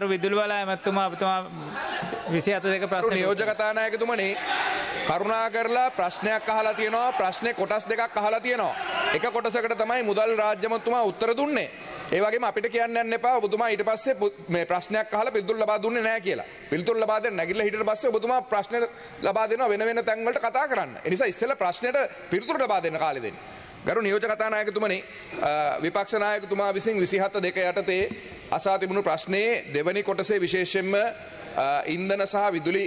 ගරු විදුල්වලා ඇමැත්තුමා අපතුමා විසි අත දෙක ප්‍රශ්න යෝජ කතානායකතුමනේ කරුණා කරලා ප්‍රශ්නයක් අහලා තියෙනවා ප්‍රශ්නය කොටස් දෙකක් අහලා තියෙනවා. එක කොටසකට තමයි මුදල් රාජ්‍යමතුමා උත්තර දුන්නේ. ඒවගේ අපිට කියන්න යන්න එපා ඔබතුමා ඊට පස්සේ මේ ප්‍රශ්නයක් අහලා පිළිතුරු ලබා දුන්නේ නැහැ කියලා. පිළිතුරු ලබා දෙන්න නැගිටලා ඊට පස්සේ ඔබතුමා ප්‍රශ්න ලබා දෙනවා වෙන වෙන තැන් වලට කතා කරන්න. ඒ නිසා ඉස්සෙල්ලා ප්‍රශ්නෙට පිළිතුරු ලබා දෙන්න කාලේ දෙන්න. ගරු නියෝජ කතානායකතුමනි විපක්ෂනායකතුමා විසින් විසිහත්ත දෙක යටතේ අසා තිබුණු ප්‍රශ්නයේ දෙවනි කොටසේ විශේෂෙන්ම ඉන්දන සහ විදුලි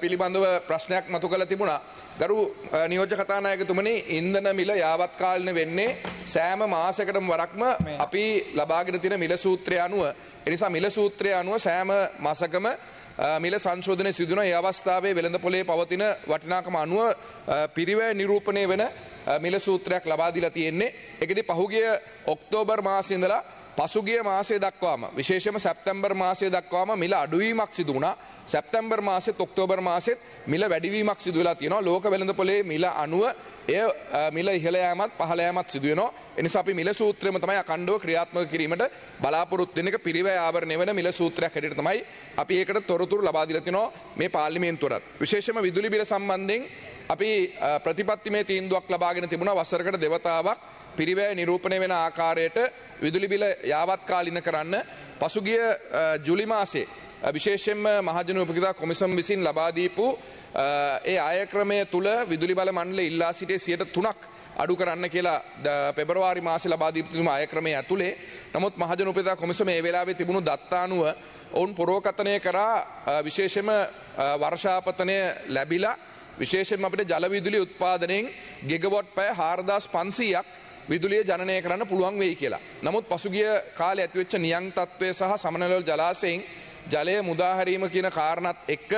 පිළිබඳව ප්‍රශ්නයක් මතු කළ තිබුණා. ගරු නියෝජ කතානායකතුමනි ඉන්දන මිල යාවත්කාලන වෙන්නේ සෑම මාසකටම වරක්ම අපි ලබාගෙන තින මිල සූත්‍රය අනුව. එනිසා මිල සූත්‍රය අනුව සෑම මසකම මිල සංශෝධනය සිදුන ඒ අවස්ථාවේ වෙළඳ පොලේ පවතින වටිනාකම අනුව පිරිවැ නිරූපණය වෙන මිල සූත්‍රයක් ලබා දීලා තියෙන්නේ. ඒකෙදි පහුගිය ඔක්තෝබර් මාසයේ ඉඳලා පසුගිය මාසය දක්වාම විශේෂම සැප්තැම්බර් මාසය දක්වාම මිල අඩුවීමක් සිදු වුණා සැප්තැම්බර් මාසෙත් ඔක්තෝබර් මාසෙත් මිල වැඩිවීමක් සිදු වෙලා තියෙනවා ලෝක වෙළඳපොලේ මිල අනුව එය මිල ඉහළ යාමත් පහළ යාමත් සිදු වෙනවා. ඒ නිසා අපි මිල සූත්‍රයම තමයි අකණ්ඩව ක්‍රියාත්මක කිරීමට බලාපොරොත්තු වෙන එක පිරිවැය ආවරණය වෙන මිල සූත්‍රයක් හැටියට තමයි අපි ඒකට තොරතුරු ලබා දීලා තිනවා මේ පාර්ලිමේන්තුවටත්. විශේෂයෙන්ම විදුලි බිල සම්බන්ධයෙන් අපි ප්‍රතිපත්තිමය තීන්දුවක් ලබාගෙන තිබුණා වසරකට දෙවතාවක් පිරිවැය නිරූපණය වෙන ආකාරයට විදුලි බිල යාවත්කාලින කරන්න පසුගිය ජුලි මාසේ විශේෂෙන්ම මහජන උපකිතා කොමිසම් විසින් ලබාදීපු ඒ අයක්‍රමය තුළ විදුලි බල මණ්ඩල ඉල්ලා සිටේ සියට තුනක් අඩු කරන්න කියලා පෙබරවාරි මාස ලබාදීපතුම අයක්‍රමය ඇතුළේ නමුත් මහජන උපතා කොමිසම ඒ වෙලාවේ තිබුණු දත්තානුව ඔවුන් පොරෝකතනය කරා විශේෂම වර්ෂාපතනය ලැබිලා විශේෂෙන් අපිට ජලවිදුලි උත්පාදනයෙන් ගෙගවොට් පෑ හාරදාස් පන්සීයක් විදුලිය ජනය කරන්න පුළුවන් වෙයි කියලා. නමුත් පසුගිය කාලය ඇතිවෙච්ච නියං තත්ත්වය සහ සමනලල් ජලාසයෙන් ජලය මුදාහැරීම කියන කාරණත් එක්ක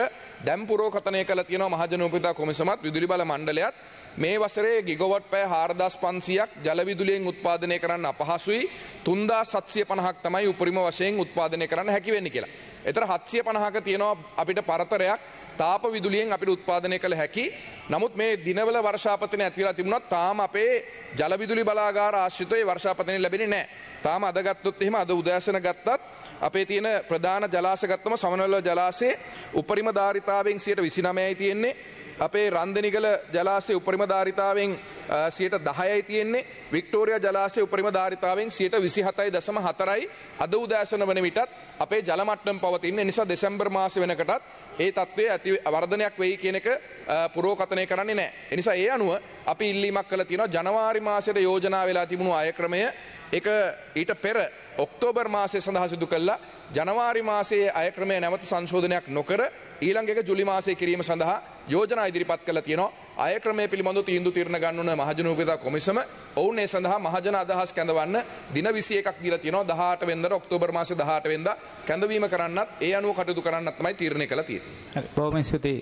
දැම් පුරෝකතනය කළ තියෙන මහජනෝපිතා කොමිසමත් විදුලි බල මණ්ඩලයත් මේ වසරේ ගිගොවට් පෑ හාරදස් පන්සියක් ජලවිදුලියෙන් උත්පාදනය කරන්න අපහසුයි තුන්දා සත්සිය පණහක් තමයි උපරිම වශයෙන් උත්පාදනය කරන්න හැකිවෙන්න කියලා. එතර හත්සිය පණහක තියෙනවා අපිට පරතරයක් තාප විදුලියෙන් අපිට උත්පාදනය කළ හැකි. නමුත් මේ දිනවල වර්ෂාපතන ඇතිවලා තිබුණොත් තාම අපේ ජලවිදුලි බලාගාර ආශ්‍රිතයේ වර්ෂාපතනය ලැබෙන්නේ නැහැ. තාම අද ගත්තොත් එහෙම අද උදෑසන ගත්තත් අපේ තියෙන ප්‍රධාන ජලාශ ගත්තම සමනවල ජලාශයේ උපරිම ධාරිතාවෙන් 129යි තියෙන්නේ. අපේ රන්දනිකල ජලාසය උපරිම ධාරිතාවෙන් සියට දහයයි තියෙන්නේ වික්ටෝරිය ජලාසය උපරිම ධාරිතාවෙන් සියට විසි හතයි දසම හතරයි අද උදෑසන වන විටත් අපේ ජලමට්ටම් පවතින්න නිසා දෙසැම්බර් මාස වෙනකටත් ඒ තත්ත්වය ඇති වර්ධනයක් වෙයි කියනක පුරෝකතනය කරන්නේ නෑ. එනිසා ඒ අනුව අපි ඉල්ලීමක් කළ තියෙනවා ජනවාරි මාසයට යෝජනා වෙලා තිබුණු ආය ක්‍රමය එක ඊට පෙර ඔක්තෝබර් මාසය සඳහා සිදු කළා ජනවාරි මාසයේ අය ක්‍රමය නැවත සංශෝධනයක් නොකර ඊළඟ එක ජුලි මාසයේ කිරීම සඳහා යෝජනා ඉදිරිපත් කළා තියෙනවා අය ක්‍රමය පිළිබඳව තීන්දුව තීරණ ගන්න උන මහජන උපදේශක කොමිසම ඔවුන් ඒ සඳහා මහජන අදහස් කැඳවන්න දින 21ක් දීලා තියෙනවා 18 වෙනිදාට ඔක්තෝබර් මාසේ 18 වෙනිදා කැඳවීම කරන්නත් ඒ අනුව කටයුතු කරන්නත් තමයි තීරණය කළා තියෙන්නේ. හරි. බොහොම ස්තුතියි.